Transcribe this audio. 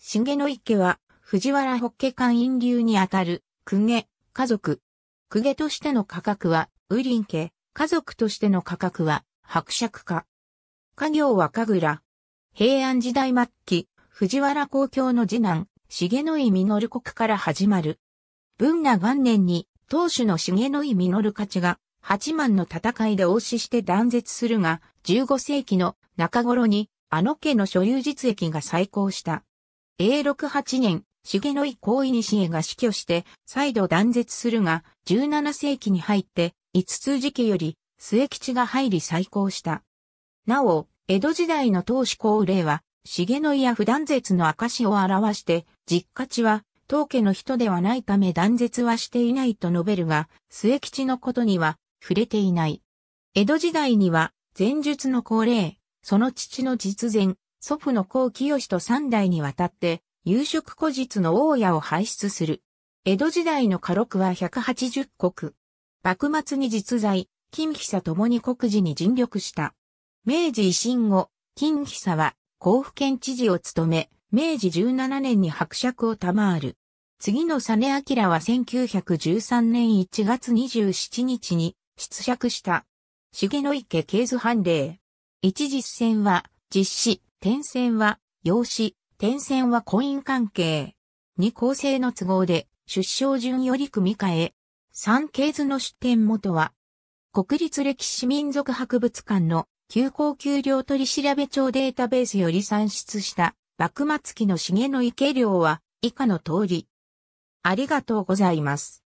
重野一家は、藤原北家官院流にあたる、公家、家族。公家としての価格は、ウリン家、家族としての価格は、伯爵家。家業は神楽。平安時代末期、藤原公共の次男、重野井実国から始まる。文那元年に、当主の重野井実家地が、八万の戦いで応死して断絶するが、15世紀の中頃に、あの家の所有実益が再興した。A68 年、重野井行為西が死去して再度断絶するが、17世紀に入って5つ時期より末吉が入り再興した。なお、江戸時代の当主高齢は、重野井や不断絶の証を表して、実家地は当家の人ではないため断絶はしていないと述べるが、末吉のことには触れていない。江戸時代には、前述の高齢、その父の実前、祖父の高清と三代にわたって、夕食古日の大家を輩出する。江戸時代の家禄は180国。幕末に実在、金久ともに国事に尽力した。明治維新後、金久は甲府県知事を務め、明治17年に伯爵を賜る。次の実明は1913年1月27日に失釈した。重野池経図判例。一実戦は実施、点線は、用紙、点線はコイン関係。二構成の都合で、出生順より組み替え。三系図の出典元は、国立歴史民族博物館の休校給料取調べ帳データベースより算出した幕末期の重の池量は以下の通り。ありがとうございます。